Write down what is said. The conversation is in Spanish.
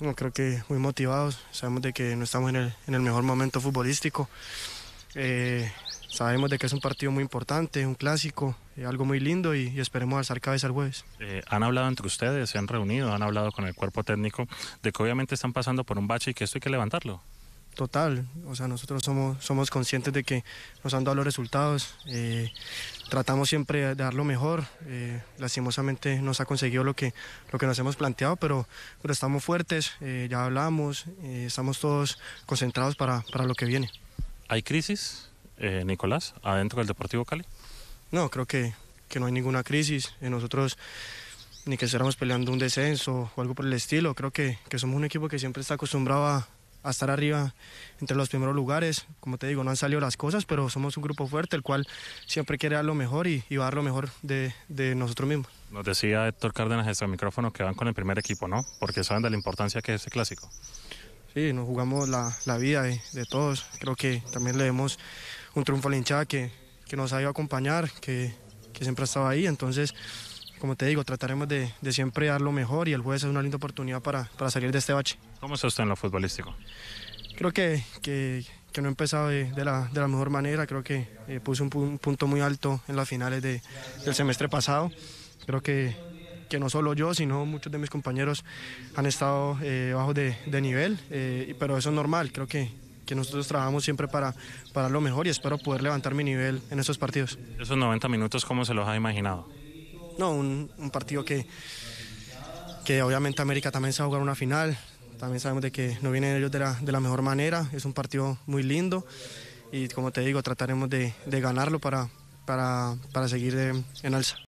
No, creo que muy motivados, sabemos de que no estamos en el, en el mejor momento futbolístico, eh, sabemos de que es un partido muy importante, un clásico, eh, algo muy lindo y, esperemos alzar cabeza el jueves. Eh, han hablado entre ustedes, se han reunido, han hablado con el cuerpo técnico de que obviamente están pasando por un bache y que esto hay que levantarlo total. O sea, nosotros somos, somos conscientes de que nos han dado los resultados. Eh, tratamos siempre de dar lo mejor. Eh, lastimosamente nos ha conseguido lo que, lo que nos hemos planteado, pero, pero estamos fuertes, eh, ya hablamos, eh, estamos todos concentrados para, lo que viene. ¿Hay crisis, Nicolás, adentro del Deportivo Cali? No, creo que, no hay ninguna crisis. nosotros ni que estuviéramos peleando un descenso o algo por el estilo. Creo que, que somos un equipo que siempre está acostumbrado a, a estar arriba entre los primeros lugares. Como te digo, no han salido las cosas, pero somos un grupo fuerte, el cual siempre quiere dar lo mejor y, va a dar lo mejor de, nosotros mismos. Nos decía Héctor Cárdenas su micrófono que van con el primer equipo, ¿no? Porque saben de la importancia que es ese clásico. Sí, nos jugamos la, vida de, todos. Creo que también le demos un triunfo al la hinchada que, que nos ha ido a acompañar, que, que siempre ha estado ahí. Entonces, como te digo, trataremos de, siempre dar lo mejor y el jueves es una linda oportunidad para, salir de este bache. ¿Cómo está usted en lo futbolístico? Creo que, no he empezado de, la, mejor manera, creo que eh, puse un, punto muy alto en las finales del semestre pasado. Creo que, no solo yo, sino muchos de mis compañeros han estado eh, bajo de, nivel, eh, pero eso es normal, creo que, nosotros trabajamos siempre para, para lo mejor y espero poder levantar mi nivel en esos partidos. Esos 90 minutos, ¿cómo se los ha imaginado? No, un, partido que, que obviamente América también se va a jugar una final, también sabemos de que no vienen ellos de la, de la mejor manera, es un partido muy lindo y como te digo, trataremos de, ganarlo para, para, seguir en alza.